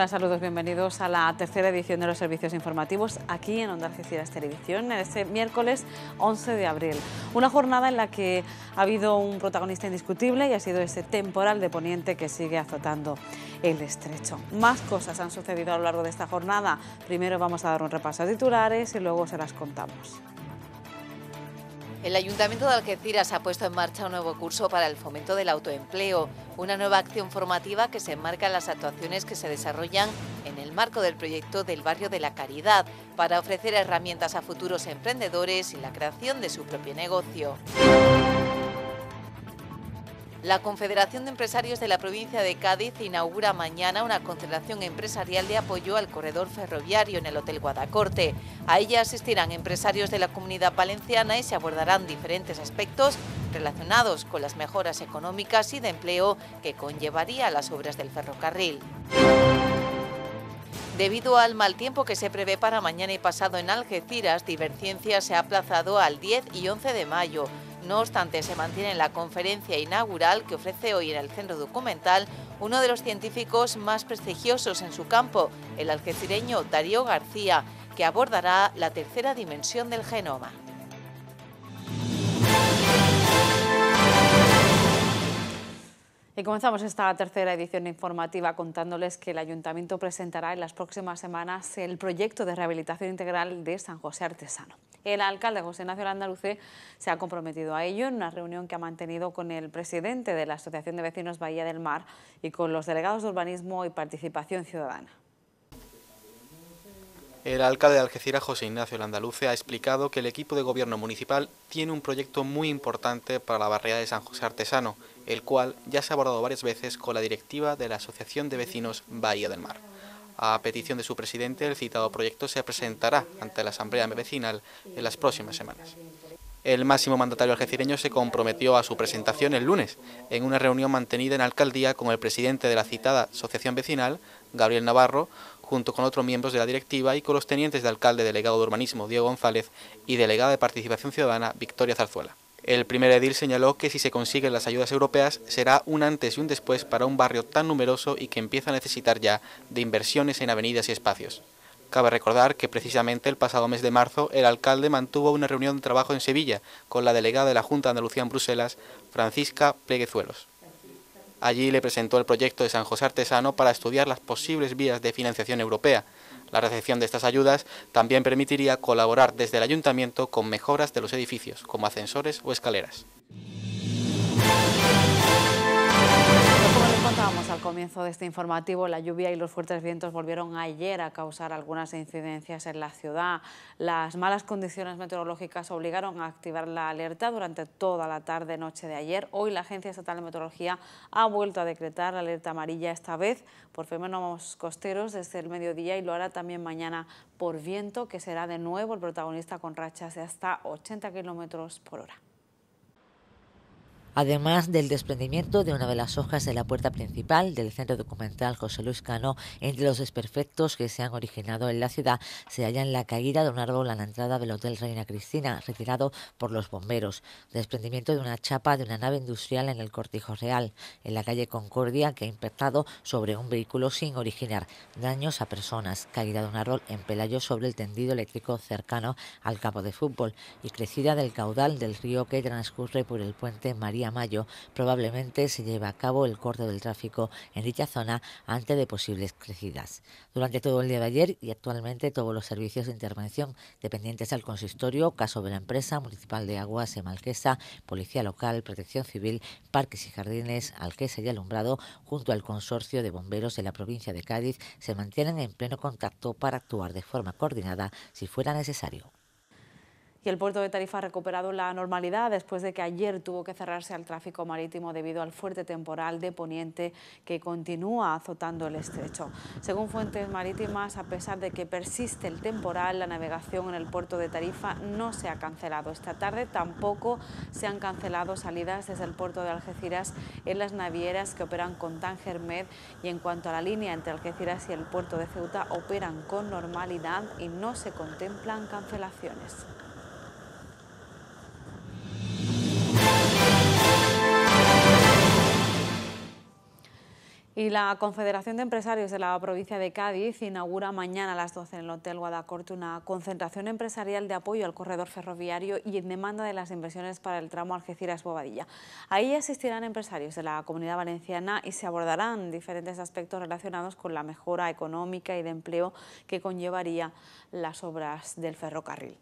Hola, saludos, bienvenidos a la tercera edición de los servicios informativos aquí en Onda Algeciras Televisión, este miércoles 11 de abril. Una jornada en la que ha habido un protagonista indiscutible y ha sido ese temporal de poniente que sigue azotando el estrecho. Más cosas han sucedido a lo largo de esta jornada. Primero vamos a dar un repaso a titulares y luego se las contamos. El Ayuntamiento de Algeciras ha puesto en marcha un nuevo curso para el fomento del autoempleo, una nueva acción formativa que se enmarca en las actuaciones que se desarrollan en el marco del proyecto del Barrio de la Caridad, para ofrecer herramientas a futuros emprendedores y la creación de su propio negocio. La Confederación de Empresarios de la provincia de Cádiz inaugura mañana una concentración empresarial de apoyo al corredor ferroviario en el Hotel Guadacorte. A ella asistirán empresarios de la comunidad valenciana y se abordarán diferentes aspectos relacionados con las mejoras económicas y de empleo que conllevaría las obras del ferrocarril. Debido al mal tiempo que se prevé para mañana y pasado en Algeciras, Divergencia se ha aplazado al 10 y 11 de mayo. No obstante, se mantiene en la conferencia inaugural que ofrece hoy en el Centro Documental uno de los científicos más prestigiosos en su campo, el algecireño Darío García, que abordará la tercera dimensión del genoma. Y comenzamos esta tercera edición informativa contándoles que el Ayuntamiento presentará en las próximas semanas el proyecto de rehabilitación integral de San José Artesano. El alcalde José Ignacio Landaluce se ha comprometido a ello en una reunión que ha mantenido con el presidente de la Asociación de Vecinos Bahía del Mar y con los delegados de Urbanismo y Participación Ciudadana. El alcalde de Algeciras, José Ignacio Landaluce, ha explicado que el equipo de gobierno municipal tiene un proyecto muy importante para la barriada de San José Artesano el cual ya se ha abordado varias veces con la directiva de la Asociación de Vecinos Bahía del Mar. A petición de su presidente, el citado proyecto se presentará ante la Asamblea Vecinal en las próximas semanas. El máximo mandatario algecireño se comprometió a su presentación el lunes, en una reunión mantenida en alcaldía con el presidente de la citada asociación vecinal, Gabriel Navarro, junto con otros miembros de la directiva y con los tenientes de alcalde delegado de urbanismo, Diego González, y delegada de participación ciudadana, Victoria Zarzuela. El primer edil señaló que si se consiguen las ayudas europeas será un antes y un después para un barrio tan numeroso y que empieza a necesitar ya de inversiones en avenidas y espacios. Cabe recordar que precisamente el pasado mes de marzo el alcalde mantuvo una reunión de trabajo en Sevilla con la delegada de la Junta de Andalucía en Bruselas, Francisca Pleguezuelos. Allí le presentó el proyecto de San José Artesano para estudiar las posibles vías de financiación europea, la recepción de estas ayudas también permitiría colaborar desde el ayuntamiento con mejoras de los edificios, como ascensores o escaleras. Estamos al comienzo de este informativo, la lluvia y los fuertes vientos volvieron ayer a causar algunas incidencias en la ciudad. Las malas condiciones meteorológicas obligaron a activar la alerta durante toda la tarde-noche de ayer. Hoy la Agencia Estatal de Meteorología ha vuelto a decretar la alerta amarilla, esta vez por fenómenos costeros desde el mediodía y lo hará también mañana por viento, que será de nuevo el protagonista con rachas de hasta 80 kilómetros por hora además del desprendimiento de una de las hojas de la puerta principal del Centro Documental José Luis Cano, entre los desperfectos que se han originado en la ciudad se halla la caída de un árbol a la entrada del Hotel Reina Cristina, retirado por los bomberos, desprendimiento de una chapa de una nave industrial en el Cortijo Real, en la calle Concordia, que ha impactado sobre un vehículo sin originar daños a personas, caída de un árbol en Pelayo sobre el tendido eléctrico cercano al campo de fútbol y crecida del caudal del río que transcurre por el puente María mayo probablemente se lleve a cabo el corte del tráfico en dicha zona antes de posibles crecidas. Durante todo el día de ayer y actualmente todos los servicios de intervención dependientes al consistorio, caso de la empresa municipal de aguas Malquesa, policía local, protección civil, parques y jardines, alquesa y alumbrado, junto al consorcio de bomberos de la provincia de Cádiz, se mantienen en pleno contacto para actuar de forma coordinada si fuera necesario. Y el puerto de Tarifa ha recuperado la normalidad después de que ayer tuvo que cerrarse al tráfico marítimo debido al fuerte temporal de poniente que continúa azotando el estrecho. Según fuentes marítimas, a pesar de que persiste el temporal, la navegación en el puerto de Tarifa no se ha cancelado. Esta tarde tampoco se han cancelado salidas desde el puerto de Algeciras en las navieras que operan con Tangermed. Med y en cuanto a la línea entre Algeciras y el puerto de Ceuta operan con normalidad y no se contemplan cancelaciones. Y la Confederación de Empresarios de la provincia de Cádiz inaugura mañana a las 12 en el Hotel Guadacorte una concentración empresarial de apoyo al corredor ferroviario y en demanda de las inversiones para el tramo Algeciras-Bobadilla. Ahí asistirán empresarios de la comunidad valenciana y se abordarán diferentes aspectos relacionados con la mejora económica y de empleo que conllevaría las obras del ferrocarril.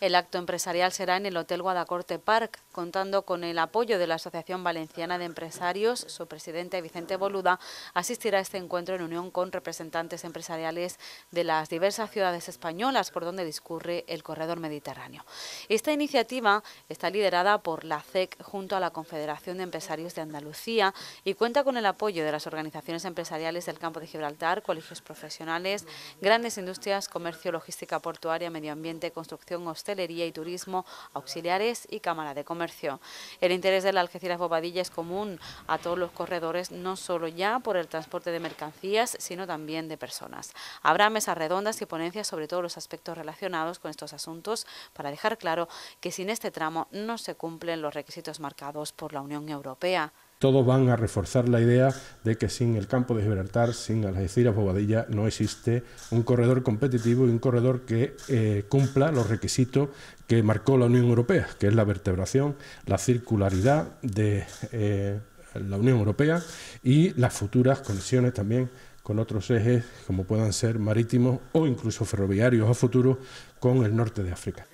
El acto empresarial será en el Hotel Guadacorte Park, contando con el apoyo de la Asociación Valenciana de Empresarios. Su presidente, Vicente Boluda, asistirá a este encuentro en unión con representantes empresariales de las diversas ciudades españolas por donde discurre el corredor mediterráneo. Esta iniciativa está liderada por la CEC e junto a la Confederación de Empresarios de Andalucía y cuenta con el apoyo de las organizaciones empresariales del campo de Gibraltar, colegios profesionales, grandes industrias, comercio, logística portuaria, medio ambiente, construcción, hostel, y Turismo, Auxiliares y Cámara de Comercio. El interés de la Algeciras Bobadilla es común a todos los corredores, no solo ya por el transporte de mercancías, sino también de personas. Habrá mesas redondas y ponencias sobre todos los aspectos relacionados con estos asuntos para dejar claro que sin este tramo no se cumplen los requisitos marcados por la Unión Europea todos van a reforzar la idea de que sin el campo de Gibraltar, sin Algeciras Bobadilla, no existe un corredor competitivo y un corredor que eh, cumpla los requisitos que marcó la Unión Europea, que es la vertebración, la circularidad de eh, la Unión Europea y las futuras conexiones también con otros ejes como puedan ser marítimos o incluso ferroviarios a futuro con el norte de África.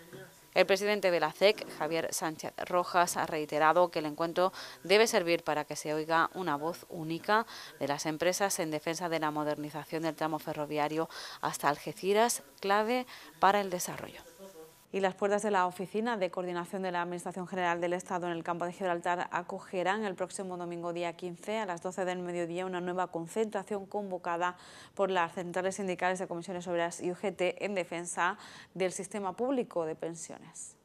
El presidente de la CEC, e Javier Sánchez Rojas, ha reiterado que el encuentro debe servir para que se oiga una voz única de las empresas en defensa de la modernización del tramo ferroviario hasta Algeciras, clave para el desarrollo y las puertas de la Oficina de Coordinación de la Administración General del Estado en el campo de Gibraltar acogerán el próximo domingo día 15 a las 12 del mediodía una nueva concentración convocada por las centrales sindicales de comisiones obreras y UGT en defensa del sistema público de pensiones.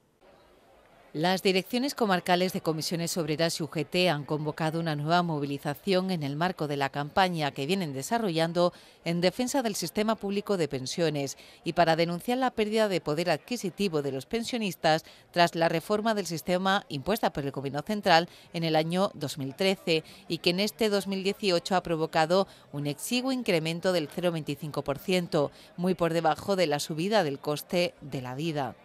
Las direcciones comarcales de comisiones obreras y UGT han convocado una nueva movilización en el marco de la campaña que vienen desarrollando en defensa del sistema público de pensiones y para denunciar la pérdida de poder adquisitivo de los pensionistas tras la reforma del sistema impuesta por el Gobierno Central en el año 2013 y que en este 2018 ha provocado un exiguo incremento del 0,25%, muy por debajo de la subida del coste de la vida.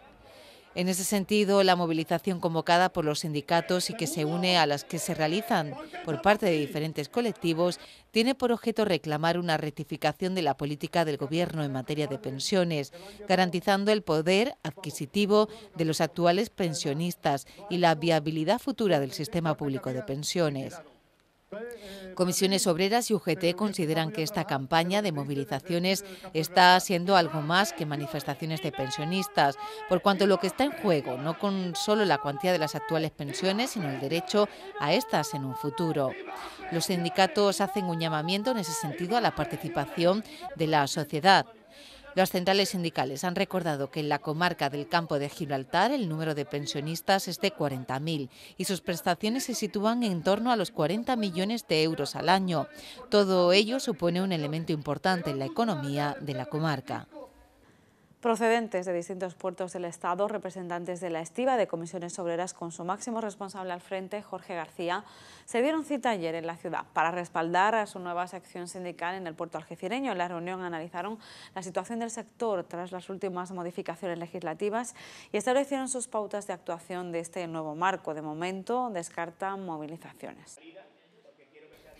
En ese sentido, la movilización convocada por los sindicatos y que se une a las que se realizan por parte de diferentes colectivos tiene por objeto reclamar una rectificación de la política del Gobierno en materia de pensiones, garantizando el poder adquisitivo de los actuales pensionistas y la viabilidad futura del sistema público de pensiones. Comisiones Obreras y UGT consideran que esta campaña de movilizaciones está siendo algo más que manifestaciones de pensionistas, por cuanto lo que está en juego no con solo la cuantía de las actuales pensiones, sino el derecho a estas en un futuro. Los sindicatos hacen un llamamiento en ese sentido a la participación de la sociedad las centrales sindicales han recordado que en la comarca del campo de Gibraltar el número de pensionistas es de 40.000 y sus prestaciones se sitúan en torno a los 40 millones de euros al año. Todo ello supone un elemento importante en la economía de la comarca procedentes de distintos puertos del Estado, representantes de la estiva de comisiones obreras con su máximo responsable al frente, Jorge García, se dieron cita ayer en la ciudad para respaldar a su nueva sección sindical en el puerto algecireño. En la reunión analizaron la situación del sector tras las últimas modificaciones legislativas y establecieron sus pautas de actuación de este nuevo marco. De momento, descartan movilizaciones.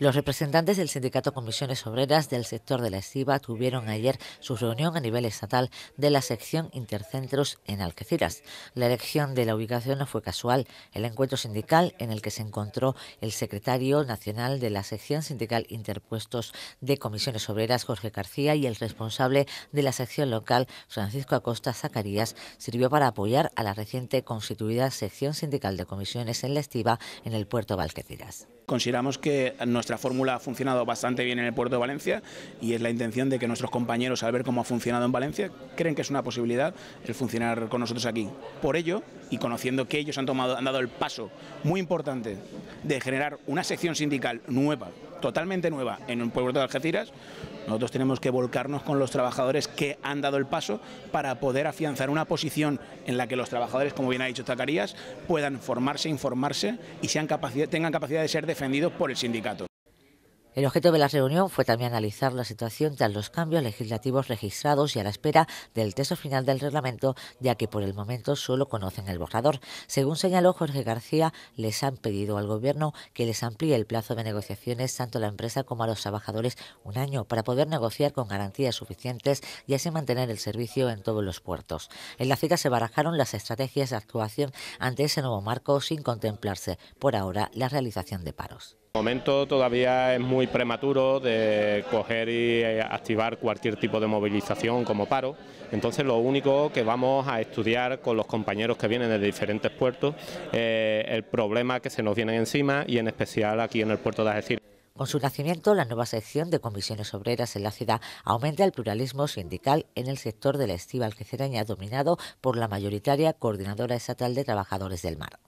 Los representantes del Sindicato Comisiones Obreras del sector de la estiva tuvieron ayer su reunión a nivel estatal de la sección Intercentros en Algeciras. La elección de la ubicación no fue casual. El encuentro sindical en el que se encontró el secretario nacional de la sección sindical Interpuestos de Comisiones Obreras, Jorge García, y el responsable de la sección local, Francisco Acosta Zacarías, sirvió para apoyar a la reciente constituida sección sindical de comisiones en la estiva en el puerto de Algeciras. Consideramos que nuestra fórmula ha funcionado bastante bien en el puerto de Valencia y es la intención de que nuestros compañeros, al ver cómo ha funcionado en Valencia, creen que es una posibilidad el funcionar con nosotros aquí. Por ello, y conociendo que ellos han, tomado, han dado el paso muy importante de generar una sección sindical nueva totalmente nueva en un pueblo de Algeciras, nosotros tenemos que volcarnos con los trabajadores que han dado el paso para poder afianzar una posición en la que los trabajadores, como bien ha dicho Zacarías, puedan formarse, informarse y sean tengan capacidad de ser defendidos por el sindicato. El objeto de la reunión fue también analizar la situación tras los cambios legislativos registrados y a la espera del texto final del reglamento, ya que por el momento solo conocen el borrador. Según señaló Jorge García, les han pedido al Gobierno que les amplíe el plazo de negociaciones tanto a la empresa como a los trabajadores un año para poder negociar con garantías suficientes y así mantener el servicio en todos los puertos. En la cita se barajaron las estrategias de actuación ante ese nuevo marco sin contemplarse por ahora la realización de paros momento todavía es muy prematuro de coger y eh, activar cualquier tipo de movilización como paro. Entonces lo único que vamos a estudiar con los compañeros que vienen de diferentes puertos es eh, el problema que se nos viene encima y en especial aquí en el puerto de Algeciras. Con su nacimiento, la nueva sección de comisiones obreras en la ciudad aumenta el pluralismo sindical en el sector de la estiba algeceraña dominado por la mayoritaria Coordinadora Estatal de Trabajadores del Mar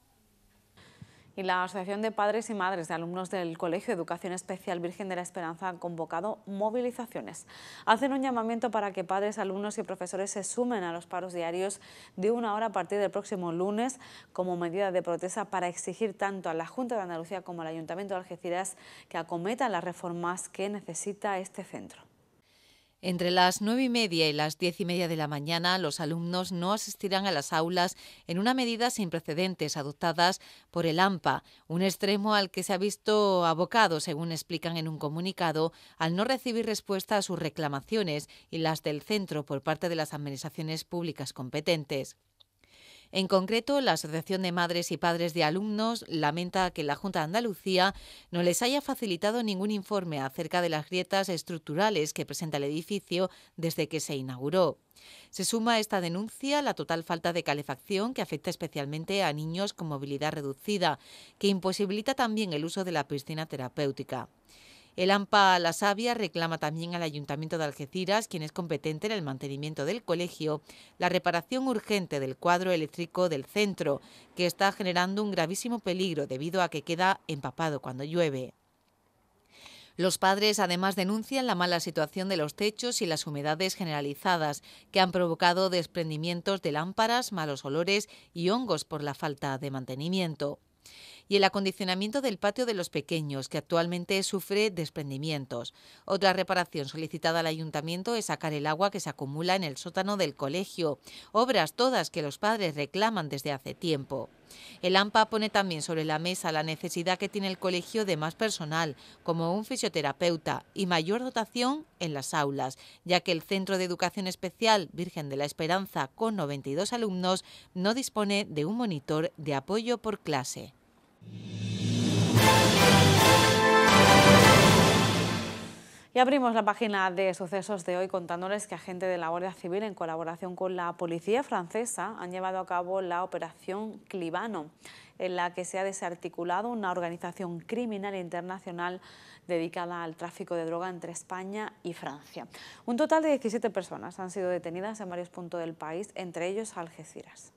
y la Asociación de Padres y Madres de Alumnos del Colegio de Educación Especial Virgen de la Esperanza ha convocado movilizaciones. Hacen un llamamiento para que padres, alumnos y profesores se sumen a los paros diarios de una hora a partir del próximo lunes como medida de protesta para exigir tanto a la Junta de Andalucía como al Ayuntamiento de Algeciras que acometan las reformas que necesita este centro. Entre las nueve y media y las diez y media de la mañana, los alumnos no asistirán a las aulas en una medida sin precedentes adoptadas por el AMPA, un extremo al que se ha visto abocado, según explican en un comunicado, al no recibir respuesta a sus reclamaciones y las del centro por parte de las administraciones públicas competentes. En concreto, la Asociación de Madres y Padres de Alumnos lamenta que la Junta de Andalucía no les haya facilitado ningún informe acerca de las grietas estructurales que presenta el edificio desde que se inauguró. Se suma a esta denuncia la total falta de calefacción que afecta especialmente a niños con movilidad reducida, que imposibilita también el uso de la piscina terapéutica. El AMPA La Sabia reclama también al Ayuntamiento de Algeciras, quien es competente en el mantenimiento del colegio, la reparación urgente del cuadro eléctrico del centro, que está generando un gravísimo peligro debido a que queda empapado cuando llueve. Los padres además denuncian la mala situación de los techos y las humedades generalizadas, que han provocado desprendimientos de lámparas, malos olores y hongos por la falta de mantenimiento y el acondicionamiento del patio de los pequeños, que actualmente sufre desprendimientos. Otra reparación solicitada al ayuntamiento es sacar el agua que se acumula en el sótano del colegio, obras todas que los padres reclaman desde hace tiempo. El AMPA pone también sobre la mesa la necesidad que tiene el colegio de más personal, como un fisioterapeuta, y mayor dotación en las aulas, ya que el Centro de Educación Especial Virgen de la Esperanza, con 92 alumnos, no dispone de un monitor de apoyo por clase. Y abrimos la página de sucesos de hoy contándoles que agentes de la Guardia Civil en colaboración con la policía francesa han llevado a cabo la operación Clivano, en la que se ha desarticulado una organización criminal internacional dedicada al tráfico de droga entre España y Francia. Un total de 17 personas han sido detenidas en varios puntos del país, entre ellos Algeciras.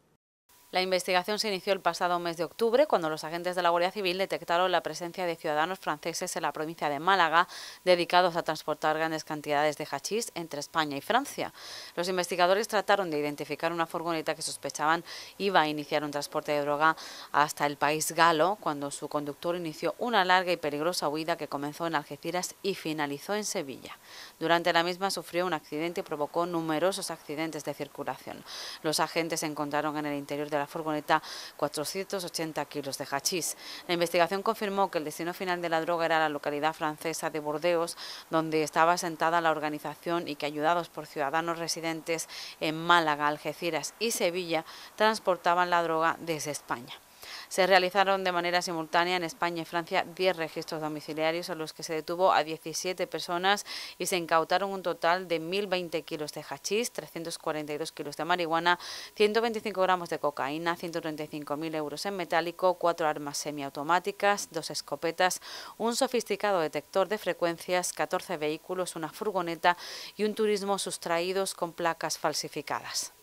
La investigación se inició el pasado mes de octubre, cuando los agentes de la Guardia Civil detectaron la presencia de ciudadanos franceses en la provincia de Málaga, dedicados a transportar grandes cantidades de hachís entre España y Francia. Los investigadores trataron de identificar una furgoneta que sospechaban iba a iniciar un transporte de droga hasta el país galo, cuando su conductor inició una larga y peligrosa huida que comenzó en Algeciras y finalizó en Sevilla. Durante la misma sufrió un accidente y provocó numerosos accidentes de circulación. Los agentes encontraron en el interior de la furgoneta 480 kilos de hachís. La investigación confirmó que el destino final de la droga era la localidad francesa de Bordeaux, donde estaba asentada la organización y que ayudados por ciudadanos residentes en Málaga, Algeciras y Sevilla, transportaban la droga desde España. Se realizaron de manera simultánea en España y Francia 10 registros domiciliarios a los que se detuvo a 17 personas y se incautaron un total de 1.020 kilos de hachís, 342 kilos de marihuana, 125 gramos de cocaína, 135.000 euros en metálico, cuatro armas semiautomáticas, dos escopetas, un sofisticado detector de frecuencias, 14 vehículos, una furgoneta y un turismo sustraídos con placas falsificadas.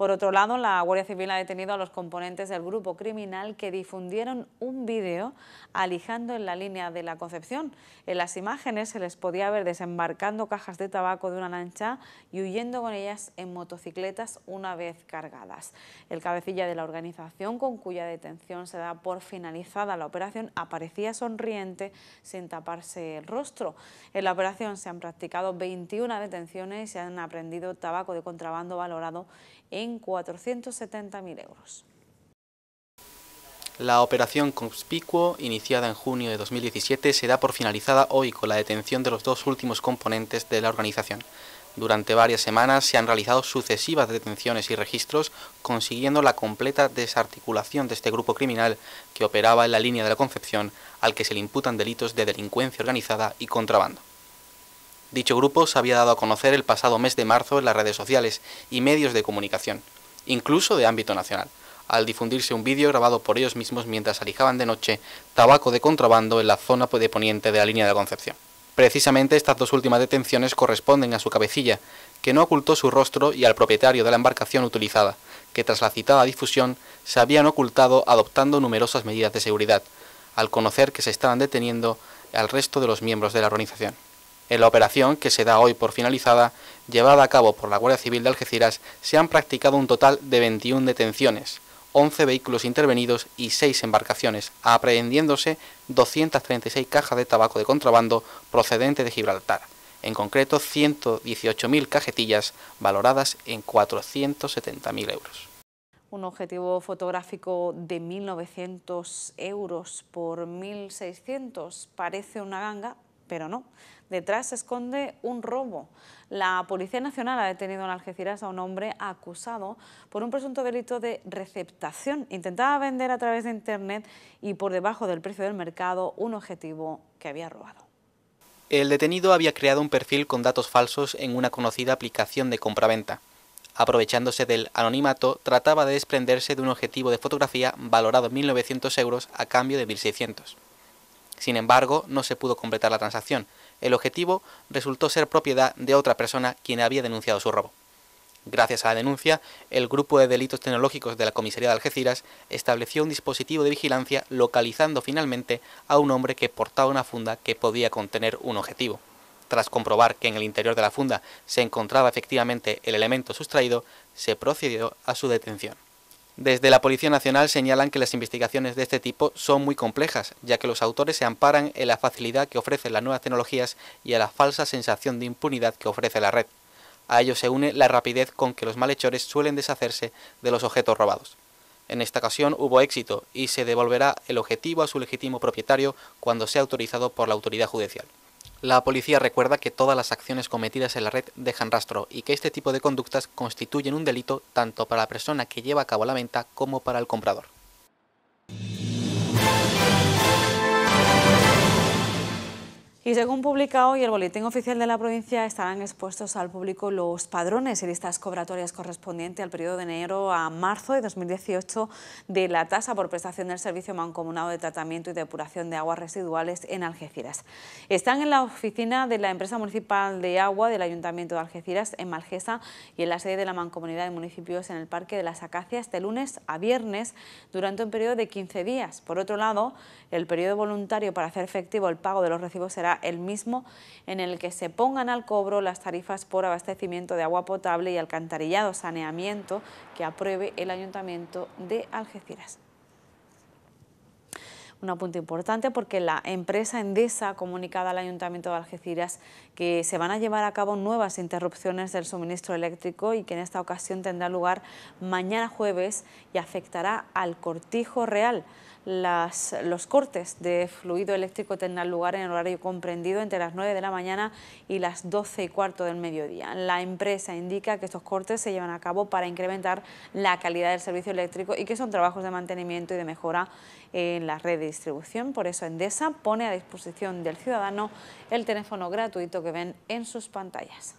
Por otro lado, la Guardia Civil ha detenido a los componentes del grupo criminal que difundieron un vídeo alijando en la línea de la Concepción. En las imágenes se les podía ver desembarcando cajas de tabaco de una lancha y huyendo con ellas en motocicletas una vez cargadas. El cabecilla de la organización, con cuya detención se da por finalizada la operación, aparecía sonriente sin taparse el rostro. En la operación se han practicado 21 detenciones y se han aprendido tabaco de contrabando valorado en 470.000 euros. La operación Conspicuo, iniciada en junio de 2017, se da por finalizada hoy con la detención de los dos últimos componentes de la organización. Durante varias semanas se han realizado sucesivas detenciones y registros, consiguiendo la completa desarticulación de este grupo criminal que operaba en la línea de la Concepción, al que se le imputan delitos de delincuencia organizada y contrabando. Dicho grupo se había dado a conocer el pasado mes de marzo en las redes sociales y medios de comunicación, incluso de ámbito nacional, al difundirse un vídeo grabado por ellos mismos mientras alijaban de noche tabaco de contrabando en la zona de poniente de la línea de Concepción. Precisamente estas dos últimas detenciones corresponden a su cabecilla, que no ocultó su rostro, y al propietario de la embarcación utilizada, que tras la citada difusión se habían ocultado adoptando numerosas medidas de seguridad, al conocer que se estaban deteniendo al resto de los miembros de la organización. En la operación, que se da hoy por finalizada, llevada a cabo por la Guardia Civil de Algeciras, se han practicado un total de 21 detenciones, 11 vehículos intervenidos y 6 embarcaciones, aprehendiéndose 236 cajas de tabaco de contrabando procedente de Gibraltar, en concreto 118.000 cajetillas valoradas en 470.000 euros. Un objetivo fotográfico de 1.900 euros por 1.600 parece una ganga, pero no. Detrás se esconde un robo. La Policía Nacional ha detenido en Algeciras a un hombre acusado por un presunto delito de receptación. Intentaba vender a través de Internet y por debajo del precio del mercado un objetivo que había robado. El detenido había creado un perfil con datos falsos en una conocida aplicación de compraventa. Aprovechándose del anonimato, trataba de desprenderse de un objetivo de fotografía valorado 1.900 euros a cambio de 1.600. Sin embargo, no se pudo completar la transacción. El objetivo resultó ser propiedad de otra persona quien había denunciado su robo. Gracias a la denuncia, el Grupo de Delitos Tecnológicos de la Comisaría de Algeciras estableció un dispositivo de vigilancia localizando finalmente a un hombre que portaba una funda que podía contener un objetivo. Tras comprobar que en el interior de la funda se encontraba efectivamente el elemento sustraído, se procedió a su detención. Desde la Policía Nacional señalan que las investigaciones de este tipo son muy complejas, ya que los autores se amparan en la facilidad que ofrecen las nuevas tecnologías y a la falsa sensación de impunidad que ofrece la red. A ello se une la rapidez con que los malhechores suelen deshacerse de los objetos robados. En esta ocasión hubo éxito y se devolverá el objetivo a su legítimo propietario cuando sea autorizado por la autoridad judicial. La policía recuerda que todas las acciones cometidas en la red dejan rastro y que este tipo de conductas constituyen un delito tanto para la persona que lleva a cabo la venta como para el comprador. Y según publicado y el Boletín Oficial de la Provincia, estarán expuestos al público los padrones y listas cobratorias correspondientes al periodo de enero a marzo de 2018 de la tasa por prestación del Servicio Mancomunado de Tratamiento y Depuración de Aguas Residuales en Algeciras. Están en la oficina de la Empresa Municipal de Agua del Ayuntamiento de Algeciras, en Malgesa, y en la sede de la Mancomunidad de Municipios en el Parque de las Acacias de lunes a viernes durante un periodo de 15 días. Por otro lado, el periodo voluntario para hacer efectivo el pago de los recibos será el mismo en el que se pongan al cobro las tarifas por abastecimiento de agua potable y alcantarillado saneamiento que apruebe el Ayuntamiento de Algeciras un apunte importante porque la empresa Endesa ha comunicado al Ayuntamiento de Algeciras que se van a llevar a cabo nuevas interrupciones del suministro eléctrico y que en esta ocasión tendrá lugar mañana jueves y afectará al Cortijo Real los cortes de fluido eléctrico tendrán lugar en el horario comprendido entre las 9 de la mañana y las 12 y cuarto del mediodía. La empresa indica que estos cortes se llevan a cabo para incrementar la calidad del servicio eléctrico y que son trabajos de mantenimiento y de mejora en la red de distribución. Por eso Endesa pone a disposición del ciudadano el teléfono gratuito que ven en sus pantallas.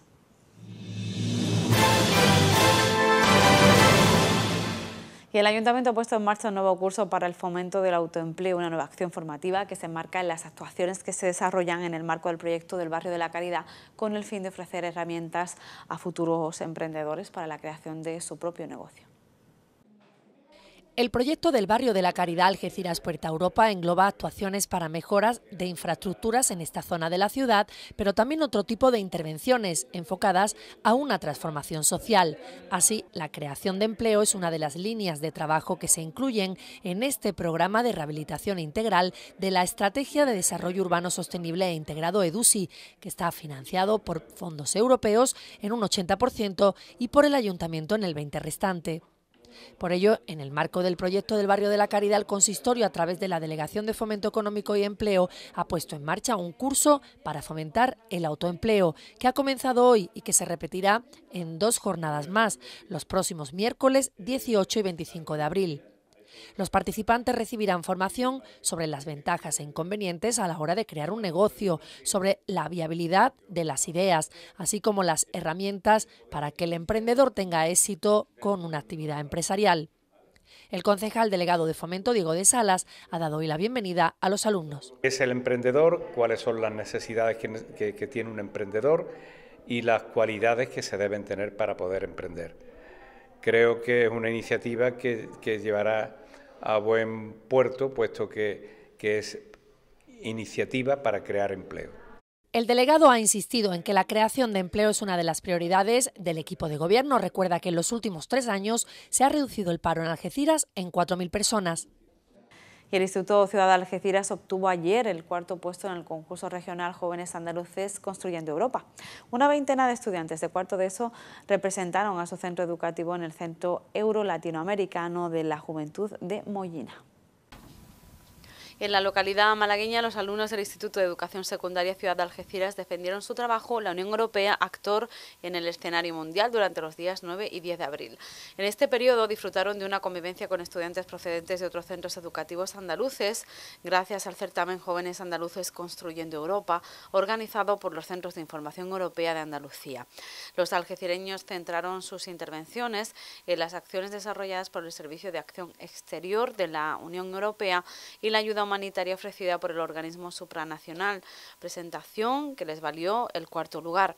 Y el Ayuntamiento ha puesto en marcha un nuevo curso para el fomento del autoempleo, una nueva acción formativa que se enmarca en las actuaciones que se desarrollan en el marco del proyecto del Barrio de la Caridad con el fin de ofrecer herramientas a futuros emprendedores para la creación de su propio negocio. El proyecto del barrio de la Caridad Algeciras Puerta Europa engloba actuaciones para mejoras de infraestructuras en esta zona de la ciudad, pero también otro tipo de intervenciones enfocadas a una transformación social. Así, la creación de empleo es una de las líneas de trabajo que se incluyen en este programa de rehabilitación integral de la Estrategia de Desarrollo Urbano Sostenible e Integrado EDUSI, que está financiado por fondos europeos en un 80% y por el ayuntamiento en el 20% restante. Por ello, en el marco del proyecto del Barrio de la Caridad, el consistorio, a través de la Delegación de Fomento Económico y Empleo, ha puesto en marcha un curso para fomentar el autoempleo, que ha comenzado hoy y que se repetirá en dos jornadas más, los próximos miércoles 18 y 25 de abril. Los participantes recibirán formación sobre las ventajas e inconvenientes a la hora de crear un negocio, sobre la viabilidad de las ideas, así como las herramientas para que el emprendedor tenga éxito con una actividad empresarial. El concejal delegado de Fomento, Diego de Salas, ha dado hoy la bienvenida a los alumnos. Es el emprendedor, cuáles son las necesidades que, tiene un emprendedor y las cualidades que se deben tener para poder emprender. Creo que es una iniciativa que llevará a buen puerto, puesto que, es iniciativa para crear empleo. El delegado ha insistido en que la creación de empleo es una de las prioridades del equipo de gobierno. Recuerda que en los últimos tres años se ha reducido el paro en Algeciras en 4.000 personas. Y el Instituto Ciudad Algeciras obtuvo ayer el cuarto puesto en el concurso regional Jóvenes Andaluces Construyendo Europa. Una veintena de estudiantes de cuarto de ESO representaron a su centro educativo en el Centro Euro Latinoamericano de la Juventud de Mollina. En la localidad malagueña, los alumnos del Instituto de Educación Secundaria Ciudad de Algeciras defendieron su trabajo La Unión Europea, actor en el escenario mundial durante los días 9 y 10 de abril. En este periodo disfrutaron de una convivencia con estudiantes procedentes de otros centros educativos andaluces, gracias al certamen Jóvenes Andaluces Construyendo Europa, organizado por los Centros de Información Europea de Andalucía. Los algecireños centraron sus intervenciones en las acciones desarrolladas por el Servicio de Acción Exterior de la Unión Europea y la ayuda humanitaria ofrecida por el organismo supranacional, presentación que les valió el cuarto lugar.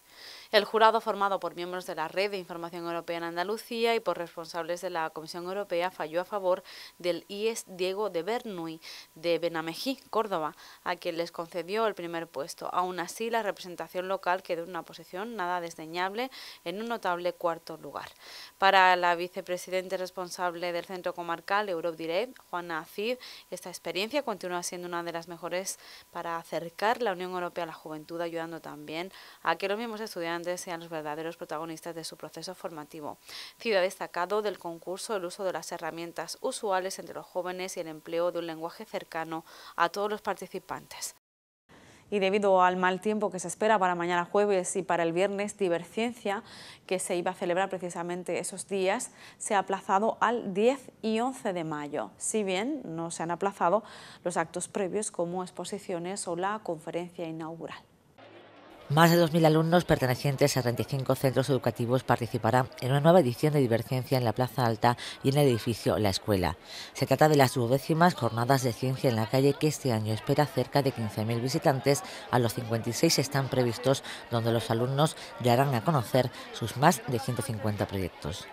El jurado, formado por miembros de la Red de Información Europea en Andalucía y por responsables de la Comisión Europea, falló a favor del IES Diego de Bernuy de Benamejí, Córdoba, a quien les concedió el primer puesto. Aún así, la representación local quedó en una posición nada desdeñable, en un notable cuarto lugar. Para la vicepresidente responsable del Centro Comarcal Europe Direct, Juana azir, esta experiencia continúa siendo una de las mejores para acercar la Unión Europea a la juventud, ayudando también a que los mismos estudiantes sean los verdaderos protagonistas de su proceso formativo. Ciudad destacado del concurso el uso de las herramientas usuales entre los jóvenes y el empleo de un lenguaje cercano a todos los participantes. Y debido al mal tiempo que se espera para mañana jueves y para el viernes, Diverciencia, que se iba a celebrar precisamente esos días, se ha aplazado al 10 y 11 de mayo, si bien no se han aplazado los actos previos como exposiciones o la conferencia inaugural. Más de 2.000 alumnos pertenecientes a 35 centros educativos participarán en una nueva edición de Divergencia en la Plaza Alta y en el edificio La Escuela. Se trata de las duodécimas jornadas de ciencia en la calle que este año espera cerca de 15.000 visitantes. A los 56 están previstos donde los alumnos llegarán a conocer sus más de 150 proyectos.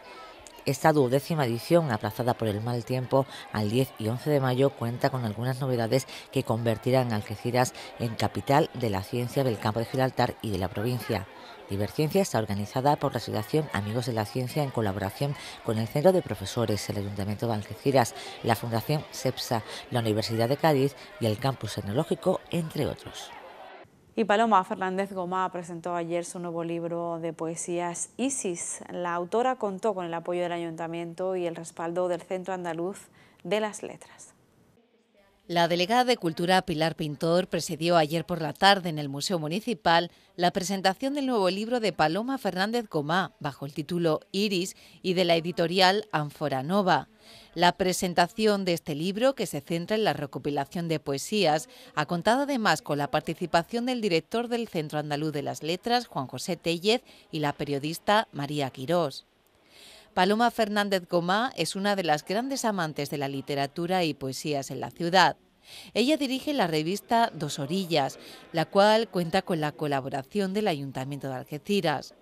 Esta duodécima edición, aplazada por el mal tiempo al 10 y 11 de mayo, cuenta con algunas novedades que convertirán Algeciras en capital de la ciencia del campo de Gibraltar y de la provincia. Diverciencia está organizada por la Asociación Amigos de la Ciencia en colaboración con el Centro de Profesores, el Ayuntamiento de Algeciras, la Fundación SEPSA, la Universidad de Cádiz y el Campus Tecnológico, entre otros. Y Paloma Fernández Goma presentó ayer su nuevo libro de poesías Isis. La autora contó con el apoyo del Ayuntamiento y el respaldo del Centro Andaluz de las Letras. La delegada de Cultura Pilar Pintor presidió ayer por la tarde en el Museo Municipal la presentación del nuevo libro de Paloma Fernández Gomá bajo el título Iris y de la editorial Anforanova. La presentación de este libro, que se centra en la recopilación de poesías, ha contado además con la participación del director del Centro Andaluz de las Letras, Juan José Tellez, y la periodista María Quirós. Paloma Fernández Gomá es una de las grandes amantes de la literatura y poesías en la ciudad. Ella dirige la revista Dos Orillas, la cual cuenta con la colaboración del Ayuntamiento de Algeciras.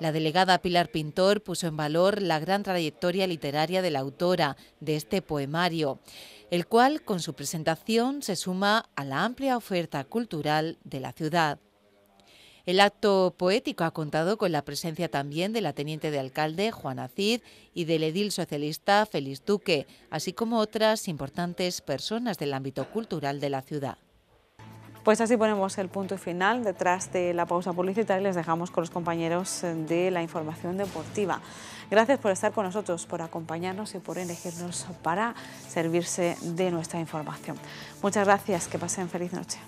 La delegada Pilar Pintor puso en valor la gran trayectoria literaria de la autora de este poemario, el cual con su presentación se suma a la amplia oferta cultural de la ciudad. El acto poético ha contado con la presencia también de la teniente de alcalde, Juana Cid, y del edil socialista, Félix Duque, así como otras importantes personas del ámbito cultural de la ciudad. Pues así ponemos el punto final detrás de la pausa publicitaria y les dejamos con los compañeros de la información deportiva. Gracias por estar con nosotros, por acompañarnos y por elegirnos para servirse de nuestra información. Muchas gracias, que pasen feliz noche.